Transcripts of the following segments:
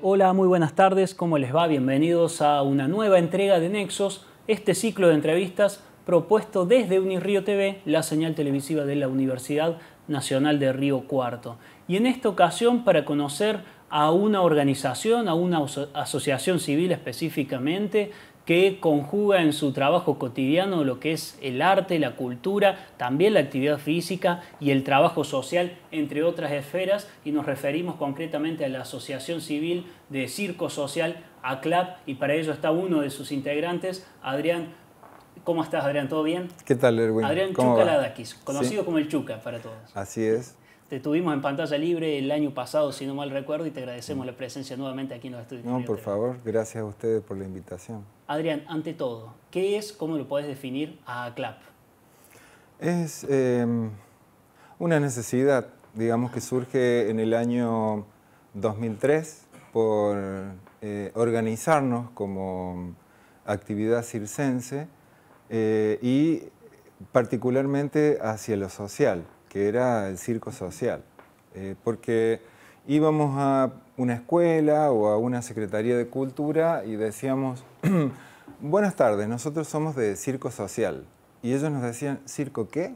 Hola, muy buenas tardes, ¿cómo les va? Bienvenidos a una nueva entrega de Nexos, este ciclo de entrevistas propuesto desde Unirío TV, la señal televisiva de la Universidad Nacional de Río Cuarto. Y en esta ocasión para conocer a una organización, a una asociación civil específicamente, que conjuga en su trabajo cotidiano lo que es el arte, la cultura, también la actividad física y el trabajo social, entre otras esferas, y nos referimos concretamente a la Asociación Civil de Circo Social, ACLAP, y para ello está uno de sus integrantes, Adrián. ¿Cómo estás, Adrián? ¿Todo bien? ¿Qué tal, Erwin? Adrián Chucaladakis, conocido como el Chuca para todos. Así es. Te tuvimos en pantalla libre el año pasado, si no mal recuerdo, y te agradecemos la presencia nuevamente aquí en los estudios. No, por favor, gracias a ustedes por la invitación. Adrián, ante todo, ¿qué es, cómo lo puedes definir a CLAP? Es em, una necesidad, digamos, que surge en el año 2003 por eh, organizarnos como actividad circense eh, y particularmente hacia lo social, que era el circo social, eh, porque íbamos a una escuela o a una secretaría de cultura y decíamos, buenas tardes, nosotros somos de Circo Social. Y ellos nos decían, ¿circo qué?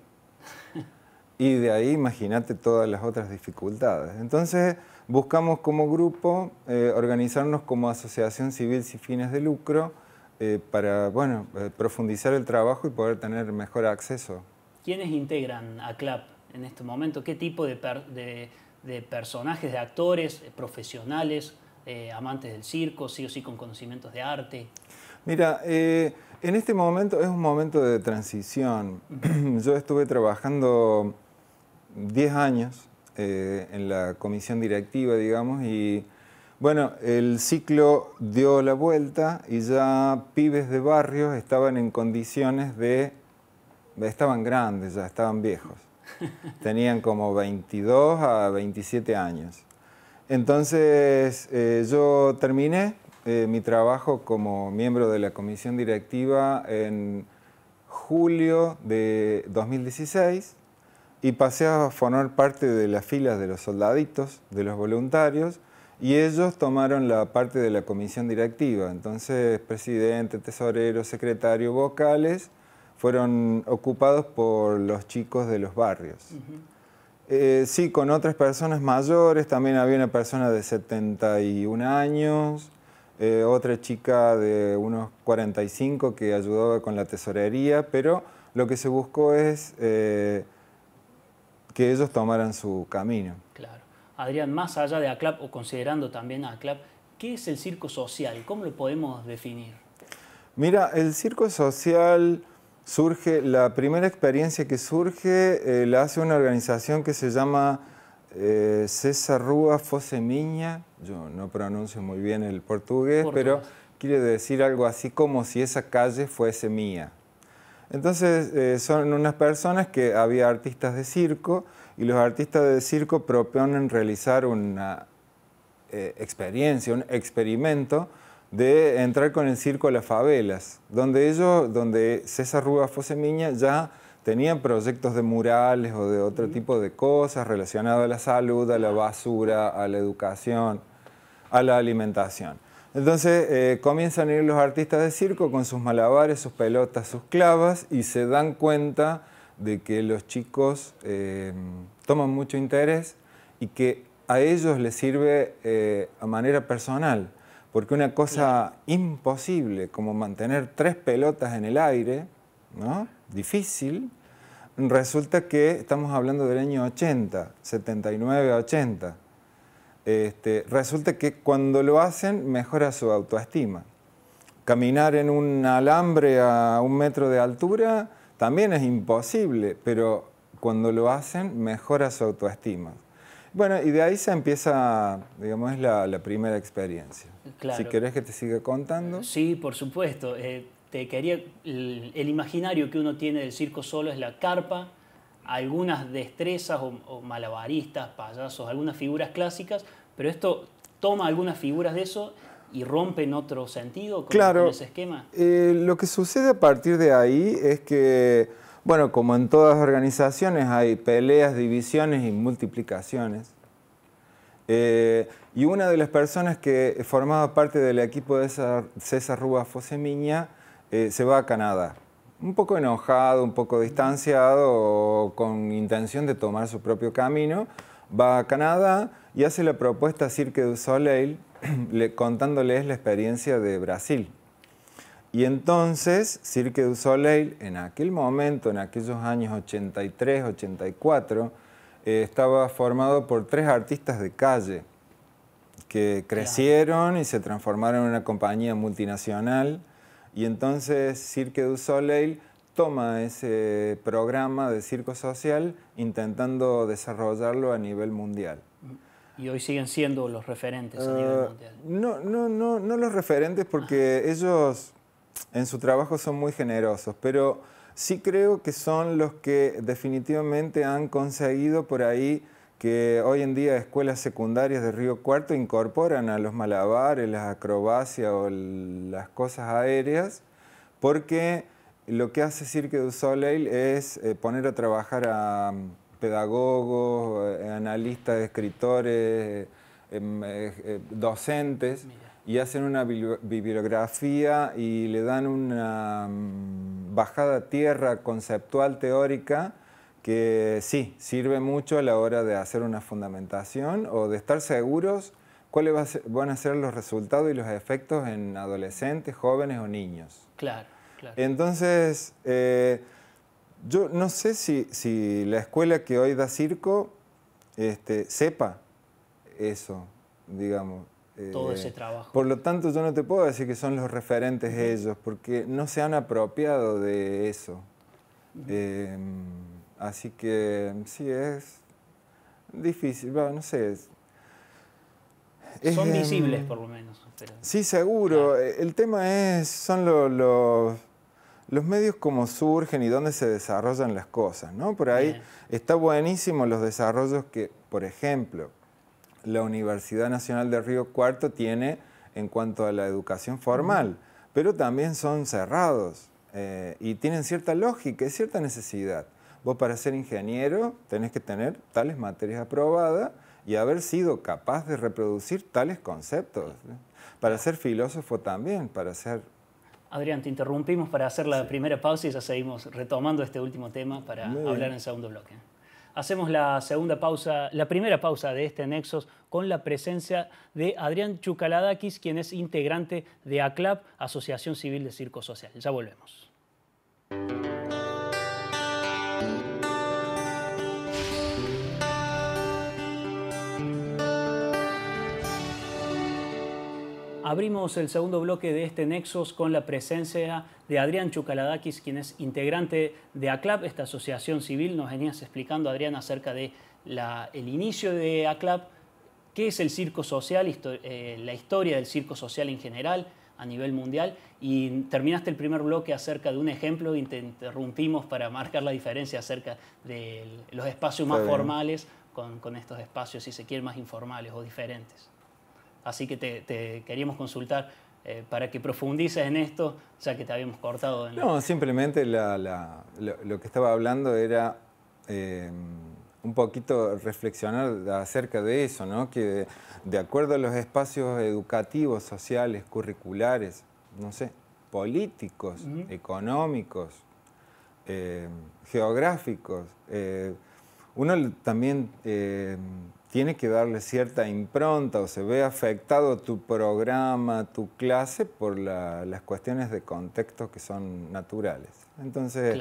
Y de ahí imagínate todas las otras dificultades. Entonces buscamos como grupo eh, organizarnos como asociación civil sin fines de lucro eh, para bueno, eh, profundizar el trabajo y poder tener mejor acceso. ¿Quiénes integran a CLAP en este momento? ¿Qué tipo de personajes, de actores, profesionales, amantes del circo, sí o sí con conocimientos de arte? Mira, eh, en este momento es un momento de transición. Yo estuve trabajando 10 años eh, en la comisión directiva, digamos, y bueno, el ciclo dio la vuelta y ya pibes de barrios estaban en condiciones de... Estaban grandes, ya estaban viejos. Tenían como 22 a 27 años. Entonces eh, yo terminé eh, mi trabajo como miembro de la comisión directiva en julio de 2016 y pasé a formar parte de las filas de los soldaditos, de los voluntarios, y ellos tomaron la parte de la comisión directiva. Entonces, presidente, tesorero, secretario, vocales, fueron ocupados por los chicos de los barrios. Eh, sí, con otras personas mayores, también había una persona de 71 años, eh, otra chica de unos 45 que ayudaba con la tesorería, pero lo que se buscó es eh, que ellos tomaran su camino. Claro. Adrián, más allá de ACLAP o considerando también a ACLAP, ¿qué es el circo social? ¿Cómo lo podemos definir? Mira, el circo social surge, la primera experiencia que surge eh, la hace una organización que se llama eh, César Rúa Fosemiña, yo no pronuncio muy bien el portugués, pero quiere decir algo así como si esa calle fuese mía. Entonces eh, son unas personas que había artistas de circo y los artistas de circo proponen realizar una eh, experiencia, un experimento de entrar con el circo a las favelas, donde ellos, donde César Rúa Fosemiña ya tenían proyectos de murales o de otro tipo de cosas relacionadas a la salud, a la basura, a la educación, a la alimentación. Entonces eh, comienzan a ir los artistas de circo con sus malabares, sus pelotas, sus clavas y se dan cuenta de que los chicos eh, toman mucho interés y que a ellos les sirve eh, a manera personal, porque una cosa imposible como mantener tres pelotas en el aire, ¿no? difícil, resulta que estamos hablando del año 80, 79 80. resulta que cuando lo hacen mejora su autoestima. Caminar en un alambre a un metro de altura también es imposible, pero cuando lo hacen mejora su autoestima. Bueno, y de ahí se empieza, digamos, la, la primera experiencia. Si querés que te siga contando. Sí, por supuesto. Eh, te este, quería, el, imaginario que uno tiene del circo solo es la carpa, algunas destrezas o, malabaristas, payasos, algunas figuras clásicas, pero esto toma algunas figuras de eso y rompe en otro sentido con, claro, ese esquema. Eh, lo que sucede a partir de ahí es que, bueno, como en todas las organizaciones hay peleas, divisiones y multiplicaciones. Eh, y una de las personas que formaba parte del equipo de César, César Rúa Fosemiña eh, se va a Canadá. Un poco enojado, un poco distanciado, con intención de tomar su propio camino, va a Canadá y hace la propuesta a Cirque du Soleil le, contándoles la experiencia de Brasil. Y entonces Cirque du Soleil, en aquel momento, en aquellos años 83, 84, eh, estaba formado por tres artistas de calle que crecieron y se transformaron en una compañía multinacional y entonces Cirque du Soleil toma ese programa de circo social intentando desarrollarlo a nivel mundial. Y hoy siguen siendo los referentes a ah, nivel mundial. No, no, no, no los referentes porque ah. ellos en su trabajo son muy generosos, pero sí creo que son los que definitivamente han conseguido por ahí que hoy en día escuelas secundarias de Río Cuarto incorporan a los malabares, las acrobacias o las cosas aéreas, porque lo que hace Cirque du Soleil es eh, poner a trabajar a mm, pedagogos, eh, analistas, escritores, eh, em, docentes, y hacen una bibliografía y le dan una mm, bajada a tierra conceptual, teórica, que sí, sirve mucho a la hora de hacer una fundamentación o de estar seguros cuáles van a ser los resultados y los efectos en adolescentes, jóvenes o niños. Claro, claro. Entonces, eh, yo no sé si, la escuela que hoy da circo este, sepa eso, digamos. Todo eh, ese trabajo. Por lo tanto, yo no te puedo decir que son los referentes ellos, porque no se han apropiado de eso. Así que sí, es difícil, bueno, no sé. son visibles, mm, por lo menos. Sí, seguro. Eh, el tema es, son los medios como surgen y dónde se desarrollan las cosas, ¿no? Por ahí está buenísimo los desarrollos que, por ejemplo, la Universidad Nacional de Río Cuarto tiene en cuanto a la educación formal, pero también son cerrados eh, y tienen cierta lógica y cierta necesidad. Vos para ser ingeniero tenés que tener tales materias aprobadas y haber sido capaz de reproducir tales conceptos. Para ser filósofo también, para ser... Adrián, te interrumpimos para hacer la primera pausa y ya seguimos retomando este último tema para hablar en segundo bloque. Hacemos la segunda pausa, la primera pausa de este Nexos con la presencia de Adrián Chucaladakis, quien es integrante de ACLAP, Asociación Civil de Circo Social. Ya volvemos. Abrimos el segundo bloque de este Nexos con la presencia de Adrián Chucaladakis, quien es integrante de ACLAP, esta asociación civil. Nos venías explicando, Adrián, acerca del el inicio de ACLAP, qué es el circo social, eh, la historia del circo social en general a nivel mundial y terminaste el primer bloque acerca de un ejemplo interrumpimos para marcar la diferencia acerca de los espacios más formales con, con estos espacios, si se quiere, más informales o diferentes. Así que te, queríamos consultar eh, para que profundices en esto, ya que te habíamos cortado. En no, simplemente lo, que estaba hablando era eh, un poquito reflexionar acerca de eso, ¿no? que de acuerdo a los espacios educativos, sociales, curriculares, no sé, políticos, económicos, eh, geográficos, uno también tiene que darle cierta impronta o se ve afectado tu programa, tu clase por las cuestiones de contexto que son naturales. Entonces,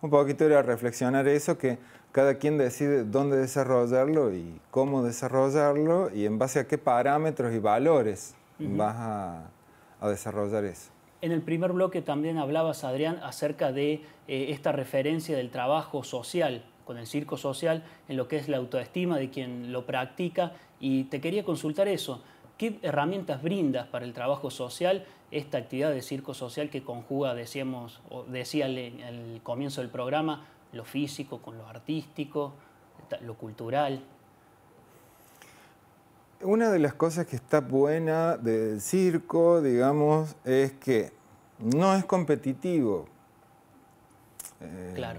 un poquito era reflexionar eso, que cada quien decide dónde desarrollarlo y cómo desarrollarlo y en base a qué parámetros y valores vas a, desarrollar eso. En el primer bloque también hablabas, Adrián, acerca de eh, esta referencia del trabajo social en el circo social en lo que es la autoestima de quien lo practica y te quería consultar eso. ¿Qué herramientas brindas para el trabajo social esta actividad de circo social que conjuga, decíamos, o decía al, comienzo del programa, lo físico con lo artístico, lo cultural? Una de las cosas que está buena del circo, digamos, es que no es competitivo. Eh, claro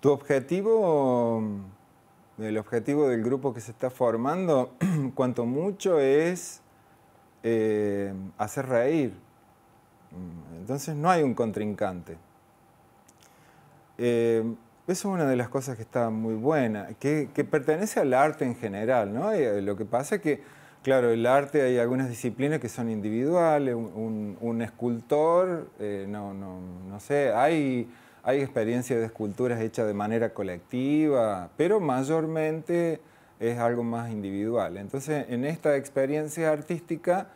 tu objetivo, el objetivo del grupo que se está formando, cuanto mucho es eh, hacer reír. Entonces no hay un contrincante. Eh, eso es una de las cosas que está muy buena, que, pertenece al arte en general, ¿no? Eh, lo que pasa es que, claro, el arte hay algunas disciplinas que son individuales, un, escultor, no, no, no sé, hay hay experiencias de esculturas hechas de manera colectiva, pero mayormente es algo más individual. Entonces, en esta experiencia artística,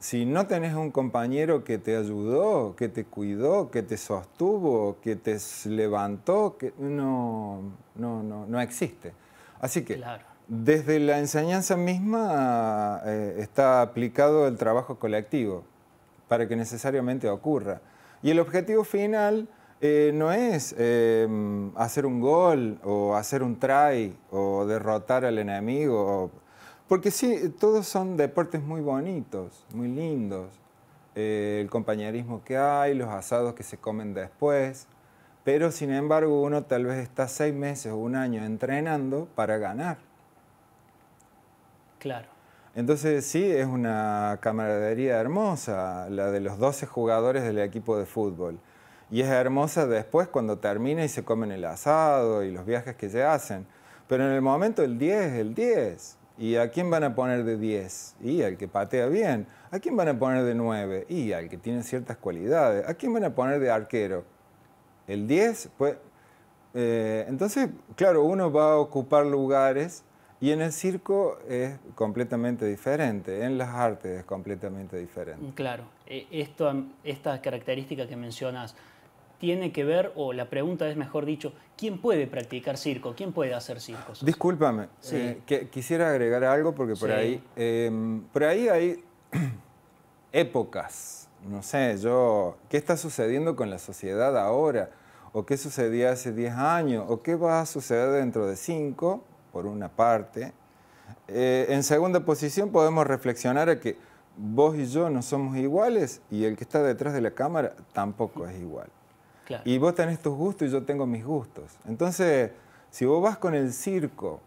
si no tenés un compañero que te ayudó, que te cuidó, que te sostuvo, que te levantó, no, no, existe. Así que desde la enseñanza misma eh, está aplicado el trabajo colectivo para que necesariamente ocurra. Y el objetivo final eh, no es em, hacer un gol o hacer un try o derrotar al enemigo. Porque sí, todos son deportes muy bonitos, muy lindos. Eh, el compañerismo que hay, los asados que se comen después. Pero sin embargo, uno tal vez está seis meses o un año entrenando para ganar. Claro. Entonces sí, es una camaradería hermosa, la de los 12 jugadores del equipo de fútbol y es hermosa después cuando termina y se comen el asado y los viajes que se hacen. Pero en el momento el 10 es el 10. ¿Y a quién van a poner de 10? Y al que patea bien. ¿A quién van a poner de 9? Y al que tiene ciertas cualidades. ¿A quién van a poner de arquero? El 10, pues... Eh, entonces, claro, uno va a ocupar lugares y en el circo es completamente diferente, en las artes es completamente diferente. Claro, e, esto, esta característica que mencionas tiene que ver, o la pregunta es mejor dicho, ¿quién puede practicar circo? ¿Quién puede hacer circos? Discúlpame, eh, quisiera agregar algo porque por, ahí, em, por ahí hay épocas, no sé, yo, ¿qué está sucediendo con la sociedad ahora? ¿O qué sucedía hace 10 años? ¿O qué va a suceder dentro de 5, por una parte? Eh, en segunda posición podemos reflexionar a que vos y yo no somos iguales y el que está detrás de la cámara tampoco es igual. Y vos tenés tus gustos y yo tengo mis gustos. Entonces, si vos vas con el circo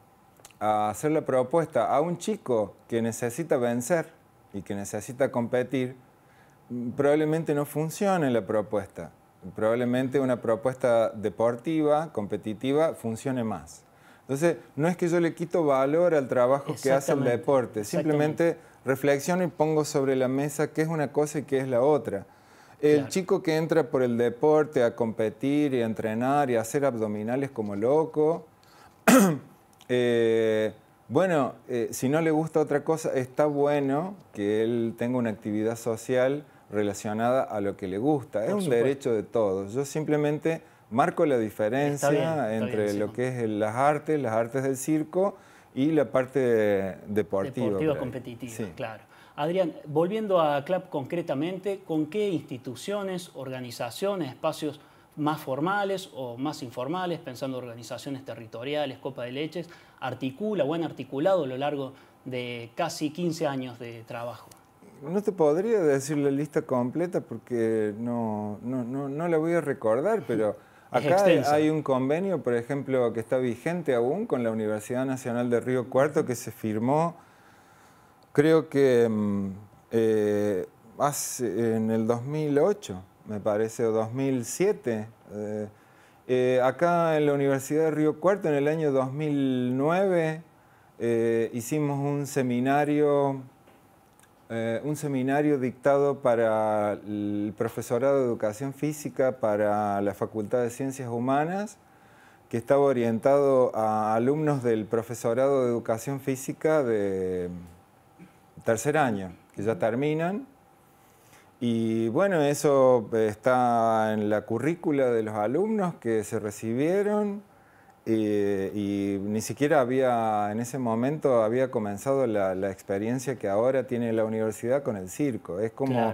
a hacer la propuesta a un chico que necesita vencer y que necesita competir, probablemente no funcione la propuesta. Probablemente una propuesta deportiva, competitiva, funcione más. Entonces, no es que yo le quito valor al trabajo que hace el deporte, simplemente reflexiono y pongo sobre la mesa qué es una cosa y qué es la otra. El chico que entra por el deporte a competir y a entrenar y a hacer abdominales como loco, eh, bueno, eh, si no le gusta otra cosa, está bueno que él tenga una actividad social relacionada a lo que le gusta. Es un derecho de todos. Yo simplemente marco la diferencia entre lo que es las artes, las artes del circo y la parte deportiva. Deportiva competitiva, claro. Adrián, volviendo a CLAP concretamente, ¿con qué instituciones, organizaciones, espacios más formales o más informales, pensando organizaciones territoriales, Copa de Leches, articula o han articulado a lo largo de casi 15 años de trabajo? No te podría decir la lista completa porque no, no la voy a recordar, pero acá hay un convenio, por ejemplo, que está vigente aún con la Universidad Nacional de Río Cuarto que se firmó Creo que mm, eh, hace, en el 2008, me parece, o 2007, eh, eh, acá en la Universidad de Río Cuarto, en el año 2009, hicimos un seminario, un seminario dictado para el profesorado de Educación Física para la Facultad de Ciencias Humanas, que estaba orientado a alumnos del profesorado de Educación Física de tercer año, que ya terminan. Y bueno, eso eh, está en la currícula de los alumnos que se recibieron eh, y ni siquiera había, en ese momento había comenzado la, experiencia que ahora tiene la universidad con el circo. Es como,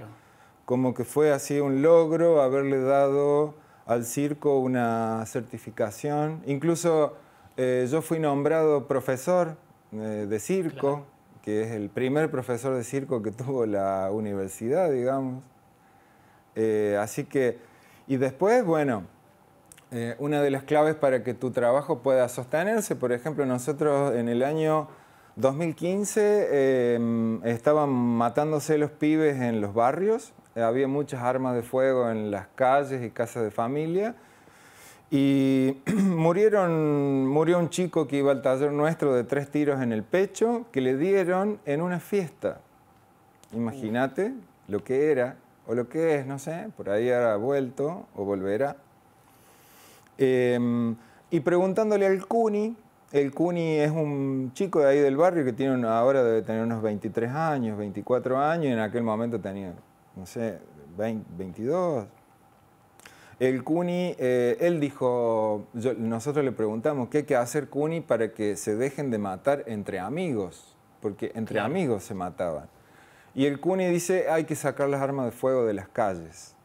como que fue así un logro haberle dado al circo una certificación. Incluso eh, yo fui nombrado profesor de circo que es el primer profesor de circo que tuvo la universidad, digamos. Eh, así que, y después, bueno, eh, una de las claves para que tu trabajo pueda sostenerse, por ejemplo, nosotros en el año 2015 em, estaban matándose los pibes en los barrios, había muchas armas de fuego en las calles y casas de familia, y murieron, murió un chico que iba al taller nuestro de tres tiros en el pecho que le dieron en una fiesta. Imagínate lo que era o lo que es, no sé, por ahí ha vuelto o volverá. Em, y preguntándole al Cuni, el Cuni es un chico de ahí del barrio que tiene ahora debe tener unos 23 años, 24 años, en aquel momento tenía, no sé, 22, el CUNI, eh, él dijo, nosotros le preguntamos, ¿qué hay que hacer CUNI para que se dejen de matar entre amigos? Porque entre amigos se mataban. Y el CUNI dice, hay que sacar las armas de fuego de las calles.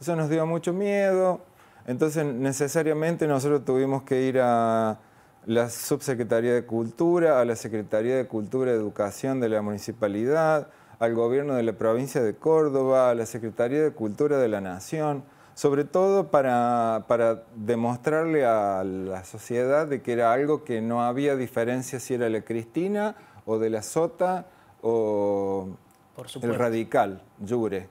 Eso nos dio mucho miedo, entonces necesariamente nosotros tuvimos que ir a la Subsecretaría de Cultura, a la Secretaría de Cultura y Educación de la Municipalidad, al gobierno de la provincia de Córdoba, a la Secretaría de Cultura de la Nación sobre todo para, demostrarle a la sociedad de que era algo que no había diferencia si era la Cristina o de la Sota o el radical, Yure.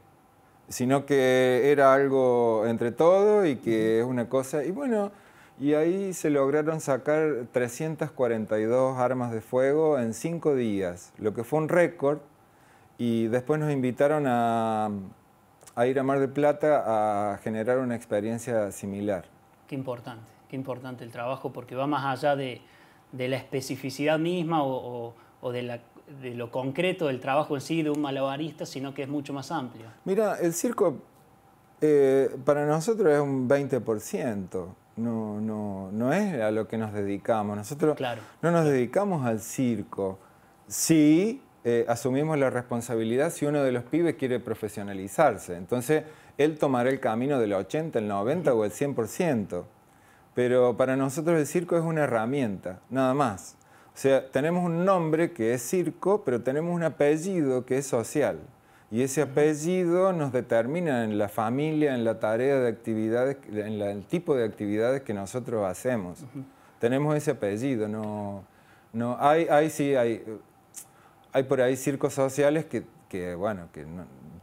sino que era algo entre todo y que es una cosa... Y bueno, y ahí se lograron sacar 342 armas de fuego en cinco días, lo que fue un récord, y después nos invitaron a a ir a Mar del Plata a generar una experiencia similar. Qué importante, qué importante el trabajo porque va más allá de, la especificidad misma o, de, lo concreto del trabajo en sí de un malabarista, sino que es mucho más amplio. Mira, el circo eh, para nosotros es un 20%. No, no, no es a lo que nos dedicamos. Nosotros no nos dedicamos al circo. Sí, eh, asumimos la responsabilidad si uno de los pibes quiere profesionalizarse. Entonces, él tomará el camino del 80, el 90 o el 100%. Pero para nosotros el circo es una herramienta, nada más. O sea, tenemos un nombre que es circo, pero tenemos un apellido que es social. Y ese apellido nos determina en la familia, en la tarea de actividades, en el tipo de actividades que nosotros hacemos. Tenemos ese apellido, no... no hay, hay, sí, hay hay por ahí circos sociales que, bueno, que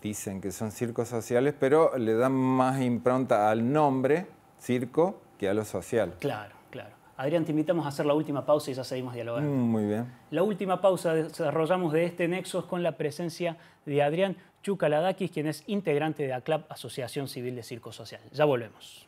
dicen que son circos sociales, pero le dan más impronta al nombre circo que a lo social. Claro, claro. Adrián, te invitamos a hacer la última pausa y ya seguimos dialogando. Mm, muy bien. La última pausa desarrollamos de este nexo con la presencia de Adrián Chucaladakis, quien es integrante de ACLAP, Asociación Civil de Circo Social. Ya volvemos.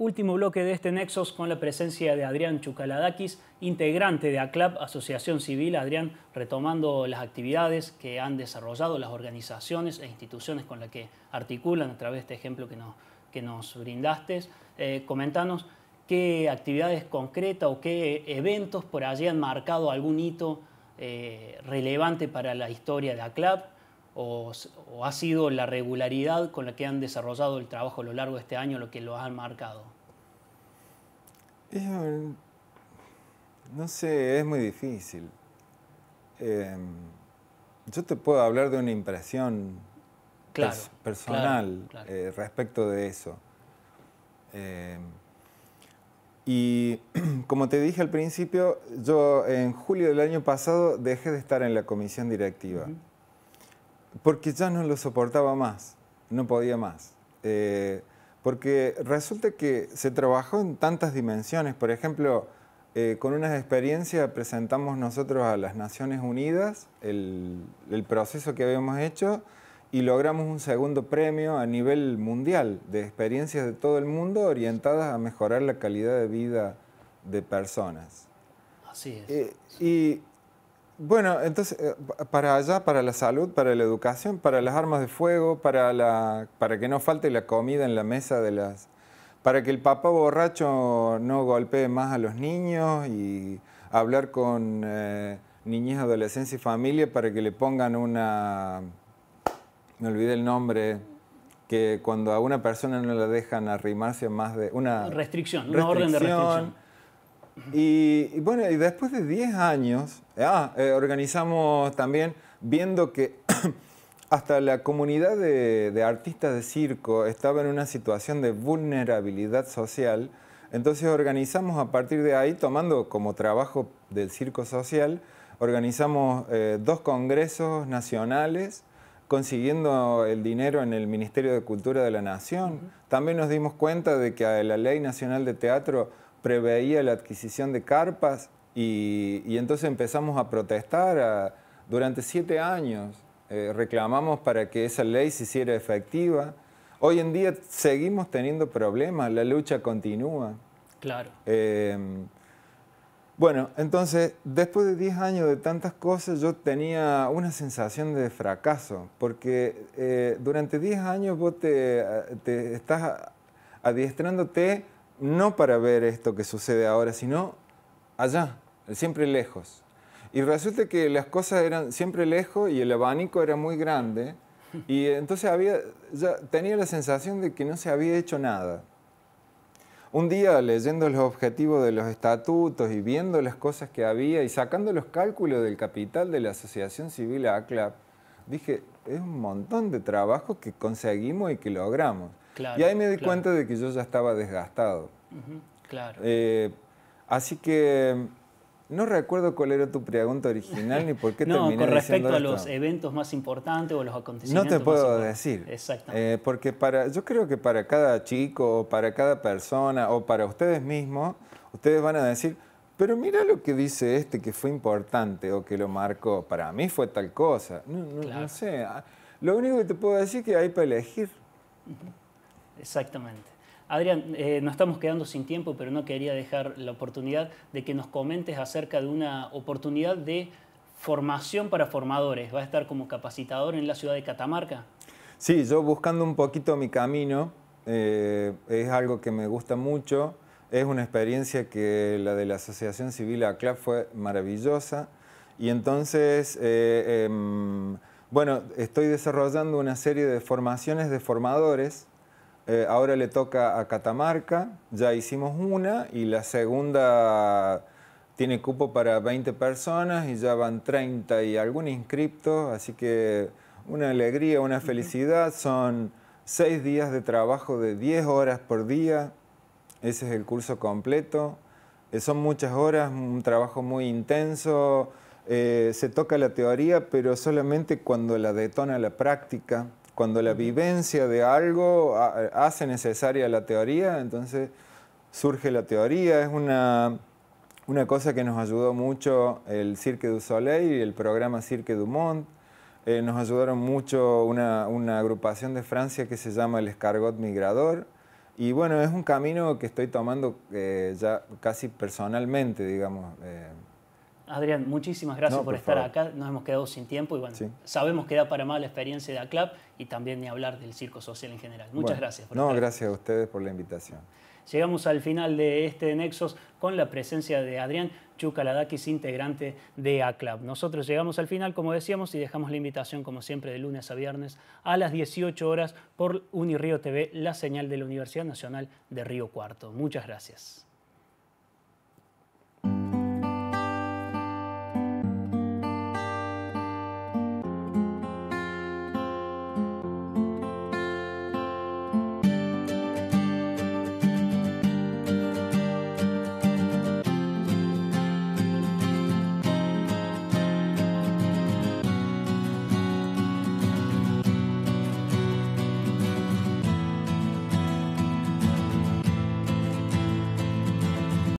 último bloque de este Nexos con la presencia de Adrián Chucaladakis, integrante de ACLAP, Asociación Civil. Adrián, retomando las actividades que han desarrollado las organizaciones e instituciones con las que articulan a través de este ejemplo que nos, que nos brindaste, eh, comentanos qué actividades concretas o qué eventos por allí han marcado algún hito eh, relevante para la historia de ACLAP o, ha sido la regularidad con la que han desarrollado el trabajo a lo largo de este año lo que lo han marcado? no sé, es muy difícil. Em, yo te puedo hablar de una impresión personal eh, respecto de eso. Em, y como te dije al principio, yo en julio del año pasado dejé de estar en la comisión directiva. Porque ya no lo soportaba más, no podía más. Eh, porque resulta que se trabajó en tantas dimensiones. Por ejemplo, eh, con una experiencia presentamos nosotros a las Naciones Unidas el, proceso que habíamos hecho y logramos un segundo premio a nivel mundial de experiencias de todo el mundo orientadas a mejorar la calidad de vida de personas. Así es. Eh, y bueno, entonces, eh, para allá, para la salud, para la educación, para las armas de fuego, para, que no falte la comida en la mesa de las... Para que el papá borracho no golpee más a los niños y hablar con eh, niñez, adolescencia y familia para que le pongan una... Me olvidé el nombre que cuando a una persona no la dejan arrimarse más de una restricción, restricción una orden de restricción. Y, bueno, y después de 10 años, ah, eh, organizamos también viendo que hasta la comunidad de, artistas de circo estaba en una situación de vulnerabilidad social. Entonces organizamos a partir de ahí, tomando como trabajo del circo social, organizamos eh, dos congresos nacionales consiguiendo el dinero en el Ministerio de Cultura de la Nación. También nos dimos cuenta de que la Ley Nacional de Teatro preveía la adquisición de carpas y, entonces empezamos a protestar durante siete años. Eh, reclamamos para que esa ley se hiciera efectiva. Hoy en día seguimos teniendo problemas, la lucha continúa. Claro. Em, bueno, entonces, después de diez años de tantas cosas, yo tenía una sensación de fracaso, porque eh, durante diez años vos te, te, estás adiestrándote no para ver esto que sucede ahora, sino allá, siempre lejos. Y resulta que las cosas eran siempre lejos y el abanico era muy grande. Y entonces había, tenía la sensación de que no se había hecho nada. Un día leyendo los objetivos de los estatutos y viendo las cosas que había y sacando los cálculos del capital de la Asociación Civil ACLAP, dije, es un montón de trabajo que conseguimos y que logramos. y ahí me di cuenta de que yo ya estaba desgastado. claro. Eh, así que no recuerdo cuál era tu pregunta original ni por qué no, terminé con respecto a los eventos más importantes o los acontecimientos. No te puedo decir. Exactamente. Eh, porque para, yo creo que para cada chico, o para cada persona, o para ustedes mismos, ustedes van a decir, pero mira lo que dice este que fue importante o que lo marcó. Para mí fue tal cosa. No, sé. Ah, lo único que te puedo decir es que hay para elegir. Exactamente. Adrián, eh, nos estamos quedando sin tiempo, pero no quería dejar la oportunidad de que nos comentes acerca de una oportunidad de formación para formadores. ¿Va a estar como capacitador en la ciudad de Catamarca? Sí, yo buscando un poquito mi camino, eh, es algo que me gusta mucho. Es una experiencia que la de la Asociación Civil ACLAP fue maravillosa. Y entonces, eh, em, bueno, estoy desarrollando una serie de formaciones de formadores. Eh, ahora le toca a Catamarca, ya hicimos una y la segunda tiene cupo para 20 personas y ya van 30 y algún inscripto, así que una alegría, una felicidad. Son seis días de trabajo de 10 horas por día, ese es el curso completo. Eh, son muchas horas, un trabajo muy intenso. Eh, se toca la teoría, pero solamente cuando la detona la práctica, cuando la vivencia de algo hace necesaria la teoría, entonces surge la teoría. Es una, una cosa que nos ayudó mucho el Cirque du Soleil y el programa Cirque du Monde. Eh, nos ayudaron mucho una, una, agrupación de Francia que se llama el Escargot Migrador y bueno, es un camino que estoy tomando eh, ya casi personalmente, digamos. Eh. Adrián, muchísimas gracias por, estar acá. Nos hemos quedado sin tiempo y bueno, sabemos que da para más la experiencia de ACLAP y también ni hablar del circo social en general. Muchas gracias. Por no, gracias a ustedes por la invitación. Llegamos al final de este Nexos con la presencia de Adrián Chukaladakis, integrante de ACLAB. Nosotros llegamos al final, como decíamos, y dejamos la invitación, como siempre, de lunes a viernes a las 18 horas por Unirío TV, la señal de la Universidad Nacional de Río Cuarto. Muchas gracias.